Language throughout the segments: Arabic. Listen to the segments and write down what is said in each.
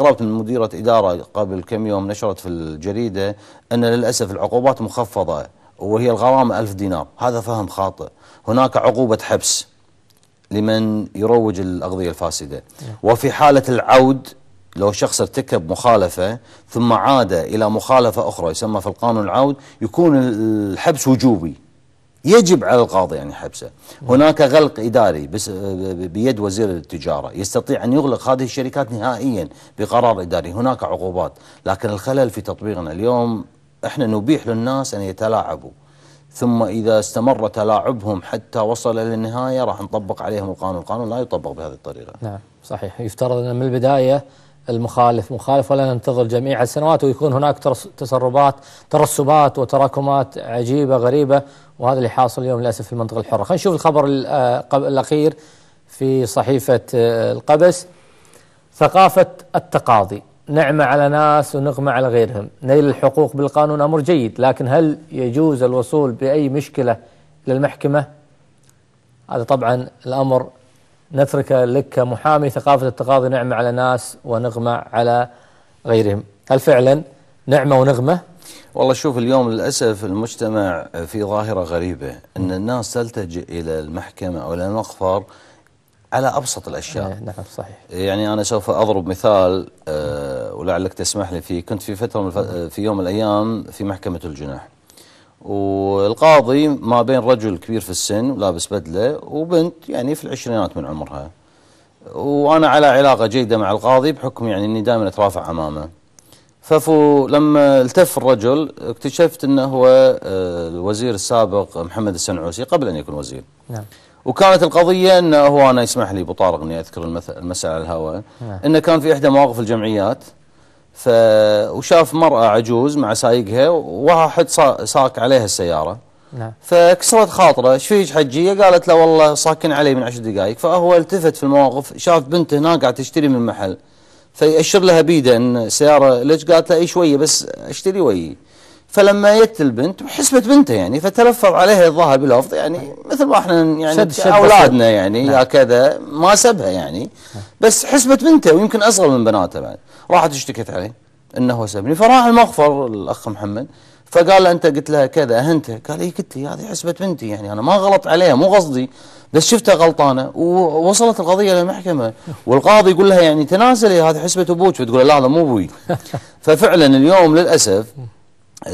قرأت من مديرة إدارة قبل كم يوم نشرت في الجريدة أن للأسف العقوبات مخفضة وهي الغرامة ألف دينار هذا فهم خاطئ هناك عقوبة حبس لمن يروج الأغذية الفاسدة وفي حالة العود لو شخص ارتكب مخالفة ثم عاد إلى مخالفة أخرى يسمى في القانون العود يكون الحبس وجوبي يجب على القاضي أن يعني يحبسه هناك غلق إداري بس آه، بيد وزير التجارة يستطيع أن يغلق هذه الشركات نهائيا بقرار إداري هناك عقوبات لكن الخلل في تطبيقنا اليوم احنا نبيح للناس أن يتلاعبوا ثم إذا استمر تلاعبهم حتى وصل للنهاية راح نطبق عليهم القانون القانون لا يطبق بهذه الطريقة نعم صحيح يفترض أن من البداية المخالف مخالف ولا ننتظر جميع السنوات ويكون هناك تسربات ترسبات وتراكمات عجيبه غريبه وهذا اللي حاصل اليوم للاسف في المنطقه الحره، خلينا نشوف الخبر آه، الاخير في صحيفه آه، القبس ثقافه التقاضي نعمه على ناس ونغمه على غيرهم، نيل الحقوق بالقانون امر جيد، لكن هل يجوز الوصول باي مشكله للمحكمه؟ هذا طبعا الامر نترك لك كمحامي ثقافة التقاضي نعمة على ناس ونغمة على غيرهم هل فعلا نعمة ونغمة والله شوف اليوم للأسف المجتمع في ظاهرة غريبة أن الناس تلتجئ إلى المحكمة أو إلى المقفر على أبسط الأشياء إيه، نعم صحيح يعني أنا سوف أضرب مثال آه، ولعلك تسمح لي فيه كنت في فترة في يوم من الأيام في محكمة الجناح والقاضي ما بين رجل كبير في السن ولابس بدلة وبنت يعني في العشرينات من عمرها وأنا على علاقة جيدة مع القاضي بحكم يعني أني دائما أترافع أمامه ففو لما التف الرجل اكتشفت أنه هو آه، الوزير السابق محمد السنعوسي قبل أن يكون وزير نعم. وكانت القضية أنه هو أنا يسمح لي أبو طارق أني أذكر المسألة على الهواء نعم. أنه كان في إحدى مواقف الجمعيات ف وشاف مرأة عجوز مع سايقها وواحد ساق عليها السيارة نعم فكسرت خاطره ايش فيك حجيه؟ قالت له والله صاكن علي من عشر دقائق فهو التفت في المواقف شاف بنت هناك قاعد تشتري من المحل فيأشر لها بيده ان السياره ليش؟ قالت له اي شويه بس اشتري ويي فلما جت البنت وحسبت بنته يعني فتلفظ عليها الظاهر بلفظ يعني مثل ما احنا يعني شد شد اولادنا يعني نعم. يا كذا ما سبها يعني بس حسبت بنته ويمكن اصغر من بناته بعد راحت اشتكت عليه انه هو سبني فراح المغفر الاخ محمد فقال له انت قلت لها كذا اهنته قال اي قلت لي هذه حسبت بنتي يعني انا ما غلط عليها مو قصدي بس شفتها غلطانه ووصلت القضيه للمحكمه والقاضي يقول لها يعني تنازلي هذه حسبه ابوك فتقول لا هذا مو ابوي ففعلا اليوم للاسف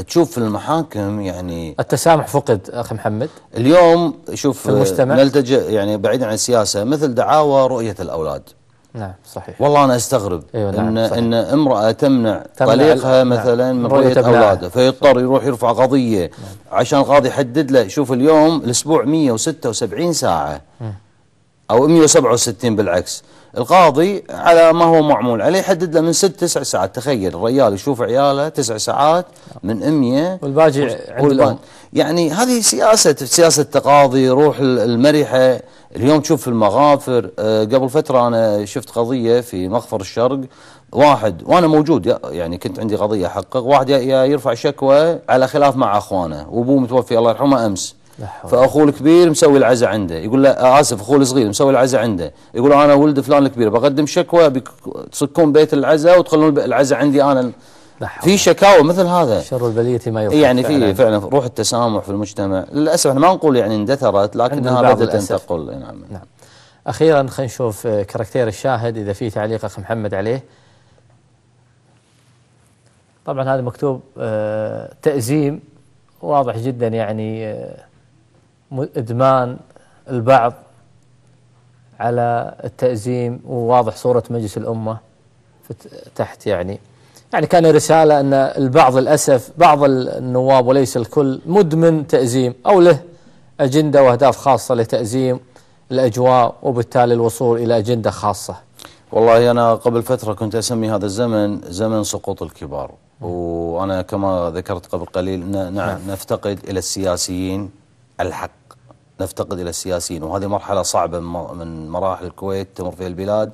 تشوف في المحاكم يعني التسامح فقد اخي محمد اليوم شوف في المجتمع نلتجئ يعني بعيدا عن السياسه مثل دعاوى رؤيه الاولاد نعم صحيح والله انا استغرب أيوة نعم ان صحيح. ان امراه تمنع, تمنع طليقها نعم مثلا من رؤيه اولاده فيضطر يروح يرفع قضيه نعم عشان القاضي يحدد له شوف اليوم الاسبوع 176 ساعه أو 167 بالعكس القاضي على ما هو معمول عليه يحدد له من ست تسع ساعات تخيل الرجال يشوف عياله تسع ساعات من 100 والباقي عند يعني هذه سياسة سياسة تقاضي روح المرحة اليوم تشوف المغافر آه، قبل فترة أنا شفت قضية في مغفر الشرق واحد وأنا موجود يعني كنت عندي قضية أحقق واحد يرفع شكوى على خلاف مع أخوانه وأبوه متوفي الله يرحمه أمس فاخوه الكبير مسوي العزاء عنده يقول له اسف اخوه الصغير مسوي العزاء عنده يقول انا ولد فلان الكبير بقدم شكوى تسكون بيت العزاء وتخلون العزاء عندي انا في شكاوى مثل هذا شر البلية ما يفعل يعني في فعلا روح التسامح في المجتمع للاسف احنا ما نقول يعني اندثرت لكنها بدات تنتقل نعم نعم اخيرا خلينا نشوف آه، كاركتير الشاهد اذا في تعليق اخ محمد عليه طبعا هذا مكتوب آه، تأزيم واضح جدا يعني آه، إدمان البعض على التأزيم وواضح صورة مجلس الأمة تحت يعني يعني كان رسالة أن البعض للأسف بعض النواب وليس الكل مدمن تأزيم أو له أجندة وأهداف خاصة لتأزيم الأجواء وبالتالي الوصول إلى أجندة خاصة والله أنا قبل فترة كنت أسمي هذا الزمن زمن سقوط الكبار وأنا كما ذكرت قبل قليل نعم،, نعم. نفتقد إلى السياسيين الحق نفتقد إلى السياسيين وهذه مرحلة صعبة من مراحل الكويت تمر فيها البلاد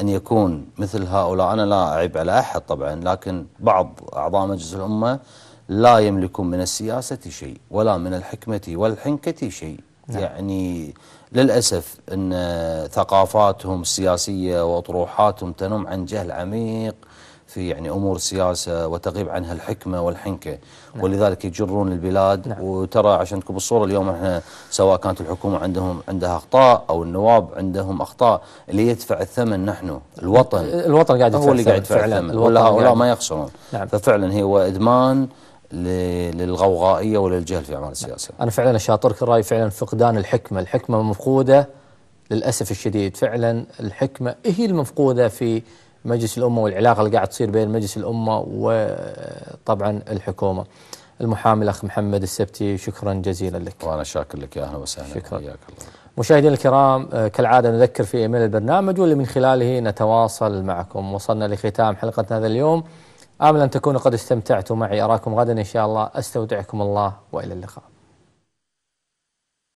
أن يكون مثل هؤلاء أنا لا أعيب على أحد طبعا لكن بعض أعضاء مجلس الأمة لا يملكون من السياسة شيء ولا من الحكمة والحنكة شيء نعم. يعني للأسف أن ثقافاتهم السياسية وطروحاتهم تنم عن جهل عميق في يعني امور السياسه وتغيب عنها الحكمه والحنكه نعم. ولذلك يجرون البلاد نعم. وترى عشان تكون بالصوره اليوم احنا سواء كانت الحكومه عندهم عندها اخطاء او النواب عندهم اخطاء اللي يدفع الثمن نحن الوطن الوطن قاعد يدفع هو اللي قاعد يدفع الثمن ولا هؤلاء ما يخسرون نعم. ففعلا هو ادمان للغوغائيه وللجهل في اعمال نعم. السياسه. انا فعلا اشاطرك الراي فعلا فقدان الحكمه، الحكمه مفقوده للاسف الشديد، فعلا الحكمه هي المفقوده في مجلس الأمة والعلاقة اللي قاعد تصير بين مجلس الأمة وطبعا الحكومة المحامي الأخ محمد السبتي شكرا جزيلا لك وأنا شاكر لك يا أهلا وسهلا شكرا الله مشاهدينا الكرام آه، كالعادة نذكر في إيميل البرنامج واللي من خلاله نتواصل معكم وصلنا لختام حلقتنا هذا اليوم آمل أن تكونوا قد استمتعتوا معي أراكم غدا إن شاء الله أستودعكم الله وإلى اللقاء